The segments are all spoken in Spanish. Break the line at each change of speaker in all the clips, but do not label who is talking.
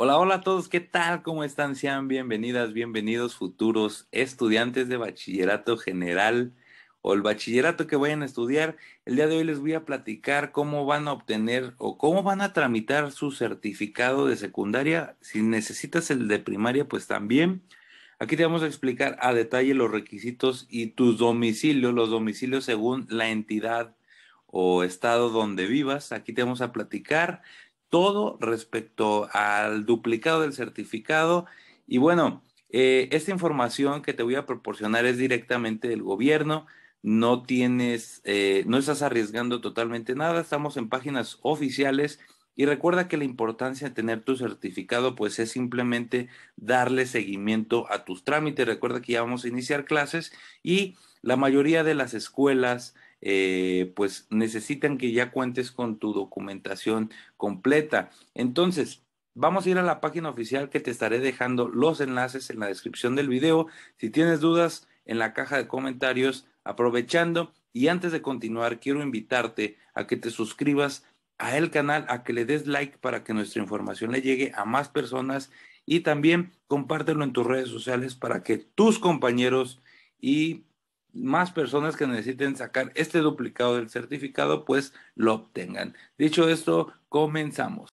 Hola, hola a todos, ¿qué tal? ¿Cómo están? Sean bienvenidas, bienvenidos futuros estudiantes de bachillerato general o el bachillerato que vayan a estudiar. El día de hoy les voy a platicar cómo van a obtener o cómo van a tramitar su certificado de secundaria. Si necesitas el de primaria, pues también. Aquí te vamos a explicar a detalle los requisitos y tus domicilios, los domicilios según la entidad o estado donde vivas. Aquí te vamos a platicar todo respecto al duplicado del certificado. Y bueno, eh, esta información que te voy a proporcionar es directamente del gobierno. No tienes, eh, no estás arriesgando totalmente nada. Estamos en páginas oficiales y recuerda que la importancia de tener tu certificado, pues es simplemente darle seguimiento a tus trámites. Recuerda que ya vamos a iniciar clases y la mayoría de las escuelas, eh, pues necesitan que ya cuentes con tu documentación completa. Entonces, vamos a ir a la página oficial que te estaré dejando los enlaces en la descripción del video. Si tienes dudas, en la caja de comentarios, aprovechando. Y antes de continuar, quiero invitarte a que te suscribas a el canal, a que le des like para que nuestra información le llegue a más personas y también compártelo en tus redes sociales para que tus compañeros y más personas que necesiten sacar este duplicado del certificado, pues lo obtengan. Dicho esto, comenzamos.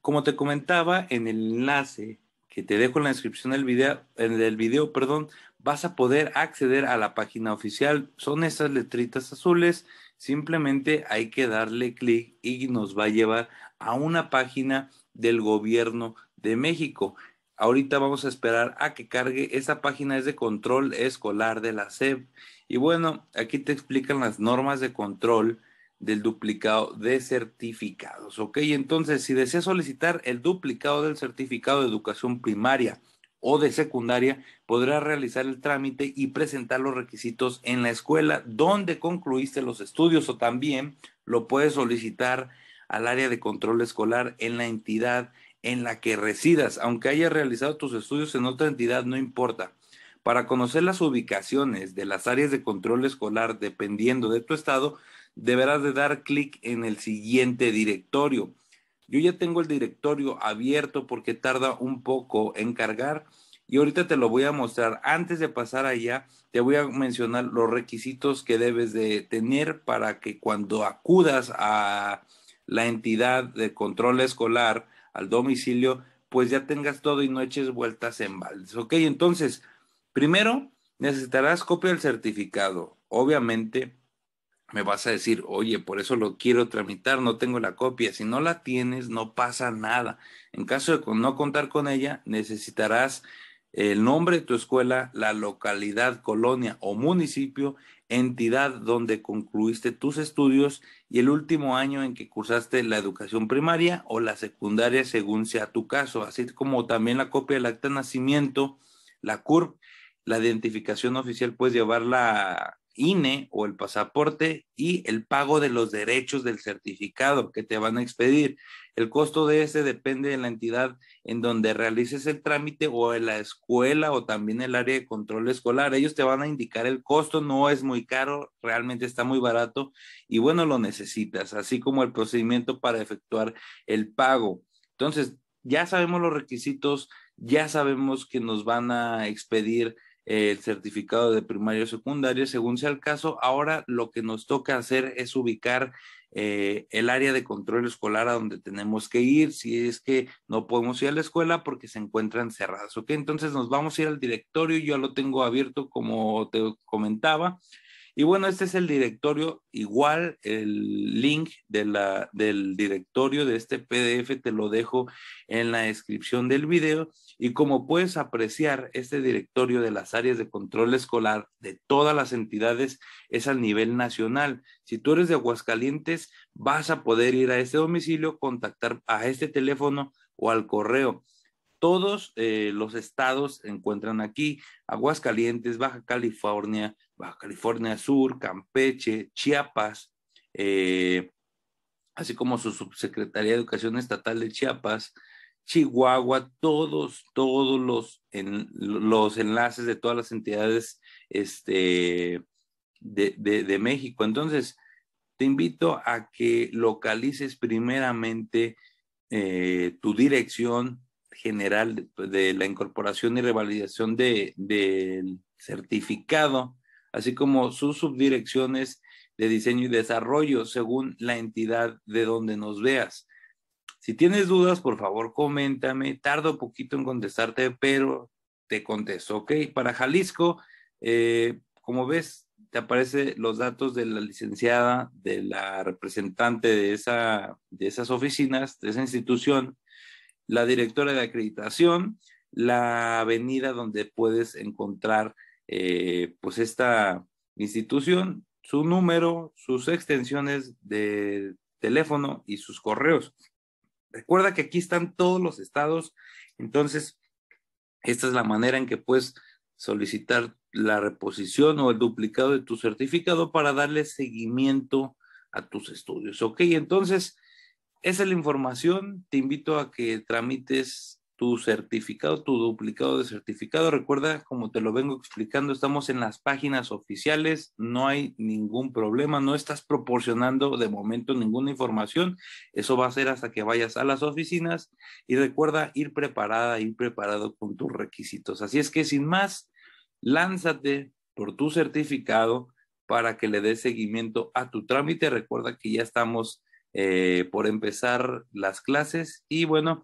Como te comentaba en el enlace que te dejo en la descripción del video, en el video, perdón, vas a poder acceder a la página oficial. Son esas letritas azules. Simplemente hay que darle clic y nos va a llevar a una página del gobierno de México. Ahorita vamos a esperar a que cargue. esa página es de control escolar de la SEP. Y bueno, aquí te explican las normas de control del duplicado de certificados. Ok, entonces si deseas solicitar el duplicado del certificado de educación primaria, o de secundaria podrá realizar el trámite y presentar los requisitos en la escuela donde concluiste los estudios o también lo puedes solicitar al área de control escolar en la entidad en la que residas. Aunque hayas realizado tus estudios en otra entidad, no importa. Para conocer las ubicaciones de las áreas de control escolar dependiendo de tu estado, deberás de dar clic en el siguiente directorio. Yo ya tengo el directorio abierto porque tarda un poco en cargar y ahorita te lo voy a mostrar. Antes de pasar allá, te voy a mencionar los requisitos que debes de tener para que cuando acudas a la entidad de control escolar, al domicilio, pues ya tengas todo y no eches vueltas en baldes. Ok, entonces, primero necesitarás copia del certificado, obviamente, me vas a decir, oye, por eso lo quiero tramitar, no tengo la copia. Si no la tienes, no pasa nada. En caso de no contar con ella, necesitarás el nombre de tu escuela, la localidad, colonia o municipio, entidad donde concluiste tus estudios y el último año en que cursaste la educación primaria o la secundaria según sea tu caso, así como también la copia del acta de nacimiento, la CURP, la identificación oficial, puedes llevarla INE o el pasaporte y el pago de los derechos del certificado que te van a expedir. El costo de ese depende de la entidad en donde realices el trámite o en la escuela o también el área de control escolar. Ellos te van a indicar el costo, no es muy caro, realmente está muy barato y bueno, lo necesitas, así como el procedimiento para efectuar el pago. Entonces, ya sabemos los requisitos, ya sabemos que nos van a expedir el certificado de primaria o secundaria, según sea el caso. Ahora lo que nos toca hacer es ubicar eh, el área de control escolar a donde tenemos que ir, si es que no podemos ir a la escuela porque se encuentran cerradas, ¿ok? Entonces nos vamos a ir al directorio, yo lo tengo abierto como te comentaba, y bueno, este es el directorio, igual el link de del directorio de este PDF te lo dejo en la descripción del video. Y como puedes apreciar, este directorio de las áreas de control escolar de todas las entidades es a nivel nacional. Si tú eres de Aguascalientes, vas a poder ir a este domicilio, contactar a este teléfono o al correo todos eh, los estados encuentran aquí, Aguascalientes, Baja California, Baja California Sur, Campeche, Chiapas, eh, así como su subsecretaría de Educación Estatal de Chiapas, Chihuahua, todos, todos los, los enlaces de todas las entidades este, de, México. Entonces, te invito a que localices primeramente eh, tu dirección, general de la incorporación y revalidación del certificado, así como sus subdirecciones de diseño y desarrollo según la entidad de donde nos veas. Si tienes dudas, por favor, coméntame. Tardo poquito en contestarte, pero te contesto, ¿ok? Para Jalisco, eh, como ves, te aparecen los datos de la licenciada, de la representante de, esa, de esas oficinas, de esa institución, la directora de acreditación, la avenida donde puedes encontrar eh, pues esta institución, su número, sus extensiones de teléfono y sus correos. Recuerda que aquí están todos los estados, entonces esta es la manera en que puedes solicitar la reposición o el duplicado de tu certificado para darle seguimiento a tus estudios. Ok, entonces esa es la información. Te invito a que tramites tu certificado, tu duplicado de certificado. Recuerda, como te lo vengo explicando, estamos en las páginas oficiales, no hay ningún problema, no estás proporcionando de momento ninguna información. Eso va a ser hasta que vayas a las oficinas y recuerda ir preparada, ir preparado con tus requisitos. Así es que sin más, lánzate por tu certificado para que le des seguimiento a tu trámite. Recuerda que ya estamos eh, por empezar las clases y bueno,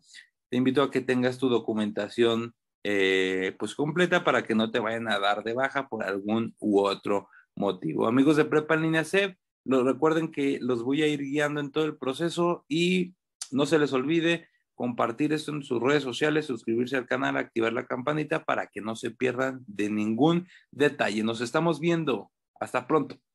te invito a que tengas tu documentación eh, pues completa para que no te vayan a dar de baja por algún u otro motivo. Amigos de Prepa en Línea C recuerden que los voy a ir guiando en todo el proceso y no se les olvide compartir esto en sus redes sociales, suscribirse al canal, activar la campanita para que no se pierdan de ningún detalle. Nos estamos viendo. Hasta pronto.